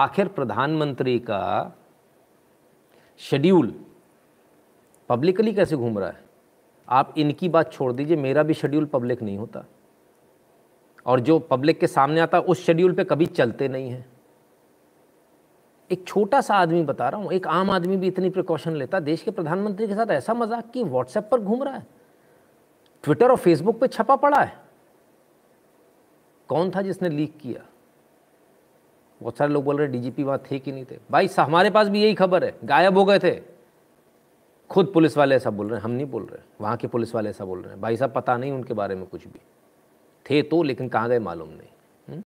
आखिर प्रधानमंत्री का शेड्यूल पब्लिकली कैसे घूम रहा है आप इनकी बात छोड़ दीजिए मेरा भी शेड्यूल पब्लिक नहीं होता और जो पब्लिक के सामने आता है उस शेड्यूल पे कभी चलते नहीं हैं एक छोटा सा आदमी बता रहा हूँ एक आम आदमी भी इतनी प्रिकॉशन लेता देश के प्रधानमंत्री के साथ ऐसा मजाक कि व्हाट्सएप पर घूम रहा है ट्विटर और फेसबुक पे छपा पड़ा है कौन था जिसने लीक किया बहुत सारे लोग बोल रहे डीजीपी वहाँ थे कि नहीं थे भाई हमारे पास भी यही खबर है गायब हो गए थे खुद पुलिस वाले ऐसा बोल रहे हैं हम नहीं बोल रहे वहाँ के पुलिस वाले ऐसा बोल रहे हैं भाई साहब पता नहीं उनके बारे में कुछ भी थे तो लेकिन कहाँ गए मालूम नहीं